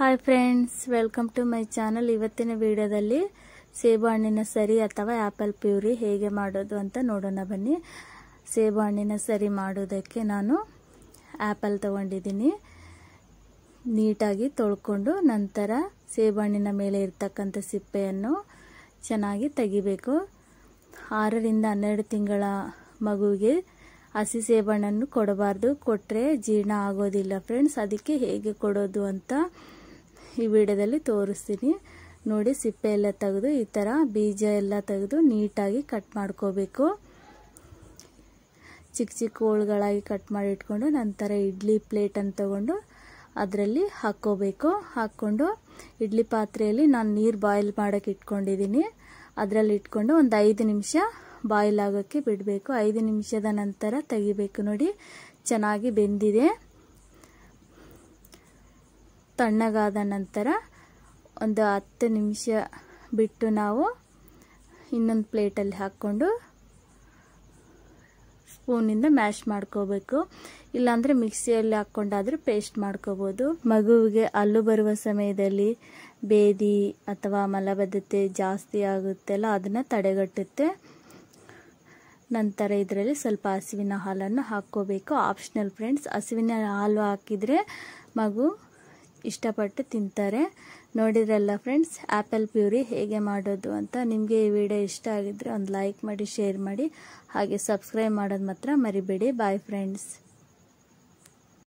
hi friends welcome to my channel ಇವತ್ತಿನ ವಿಡಿಯೋದಲ್ಲಿ ಹಣ್ಣಿನ ಸರಿ ಅಥವಾ ಆ್ಯಪಲ್ ಪ್ಯೂರಿ ಹೇಗೆ ಮಾಡೋದು ಅಂತ ನೋಡೋಣ ಬನ್ನಿ ಸೇಬು ಹಣ್ಣಿನ ಸರಿ ಮಾಡೋದಕ್ಕೆ ನಾನು ಆ್ಯಪಲ್ ತೊಗೊಂಡಿದ್ದೀನಿ ನೀಟಾಗಿ ತೊಳ್ಕೊಂಡು ನಂತರ ಹಣ್ಣಿನ ಮೇಲೆ ಇರ್ತಕ್ಕಂಥ ಸಿಪ್ಪೆಯನ್ನು ಚೆನ್ನಾಗಿ ತೆಗಿಬೇಕು ಆರರಿಂದ ಹನ್ನೆರಡು ತಿಂಗಳ ಮಗುವಿಗೆ ಹಸಿ ಸೇಬಣ್ಣನ್ನು ಕೊಡಬಾರ್ದು ಕೊಟ್ಟರೆ ಜೀರ್ಣ ಆಗೋದಿಲ್ಲ ಫ್ರೆಂಡ್ಸ್ ಅದಕ್ಕೆ ಹೇಗೆ ಕೊಡೋದು ಅಂತ ಈ ವಿಡಿಯೋದಲ್ಲಿ ತೋರಿಸ್ತೀನಿ ನೋಡಿ ಸಿಪ್ಪೆ ಎಲ್ಲ ತೆಗೆದು ಈ ಥರ ಬೀಜ ಎಲ್ಲ ತೆಗೆದು ನೀಟಾಗಿ ಕಟ್ ಮಾಡ್ಕೋಬೇಕು ಚಿಕ್ಕ ಚಿಕ್ಕ ಹೋಳುಗಳಾಗಿ ಕಟ್ ಮಾಡಿ ಇಟ್ಕೊಂಡು ನಂತರ ಇಡ್ಲಿ ಪ್ಲೇಟನ್ನು ತಗೊಂಡು ಅದರಲ್ಲಿ ಹಾಕ್ಕೋಬೇಕು ಹಾಕ್ಕೊಂಡು ಇಡ್ಲಿ ಪಾತ್ರೆಯಲ್ಲಿ ನಾನು ನೀರು ಬಾಯ್ಲ್ ಮಾಡೋಕೆ ಇಟ್ಕೊಂಡಿದ್ದೀನಿ ಅದರಲ್ಲಿ ಇಟ್ಕೊಂಡು ಒಂದು ಐದು ನಿಮಿಷ ಬಾಯ್ಲ್ ಆಗೋಕ್ಕೆ ಬಿಡಬೇಕು ಐದು ನಿಮಿಷದ ನಂತರ ತೆಗಿಬೇಕು ನೋಡಿ ಚೆನ್ನಾಗಿ ಬೆಂದಿದೆ ತಣ್ಣಗಾದ ನಂತರ ಒಂದು ಹತ್ತು ನಿಮಿಷ ಬಿಟ್ಟು ನಾವು ಇನ್ನೊಂದು ಪ್ಲೇಟಲ್ಲಿ ಹಾಕ್ಕೊಂಡು ಸ್ಪೂನಿಂದ ಮ್ಯಾಶ್ ಮಾಡ್ಕೋಬೇಕು ಇಲ್ಲಾಂದರೆ ಮಿಕ್ಸಿಯಲ್ಲಿ ಹಾಕ್ಕೊಂಡಾದರೂ ಪೇಸ್ಟ್ ಮಾಡ್ಕೋಬೋದು ಮಗುವಿಗೆ ಅಲ್ಲು ಬರುವ ಸಮಯದಲ್ಲಿ ಬೇದಿ ಅಥವಾ ಮಲಬದ್ಧತೆ ಜಾಸ್ತಿ ಆಗುತ್ತೆಲ್ಲ ಅದನ್ನು ತಡೆಗಟ್ಟುತ್ತೆ ನಂತರ ಇದರಲ್ಲಿ ಸ್ವಲ್ಪ ಹಸುವಿನ ಹಾಲನ್ನು ಹಾಕ್ಕೋಬೇಕು ಆಪ್ಷನಲ್ ಫ್ರೆಂಡ್ಸ್ ಹಸುವಿನ ಹಾಲು ಹಾಕಿದರೆ ಮಗು ಇಷ್ಟಪಟ್ಟು ತಿಂತಾರೆ ನೋಡಿದ್ರಲ್ಲ ಫ್ರೆಂಡ್ಸ್ ಆ್ಯಪಲ್ ಪ್ಯೂರಿ ಹೇಗೆ ಮಾಡೋದು ಅಂತ ನಿಮಗೆ ಈ ವಿಡಿಯೋ ಇಷ್ಟ ಆಗಿದ್ರೆ ಒಂದು ಲೈಕ್ ಮಾಡಿ ಶೇರ್ ಮಾಡಿ ಹಾಗೆ ಸಬ್ಸ್ಕ್ರೈಬ್ ಮಾಡೋದು ಮಾತ್ರ ಮರಿಬೇಡಿ ಬಾಯ್ ಫ್ರೆಂಡ್ಸ್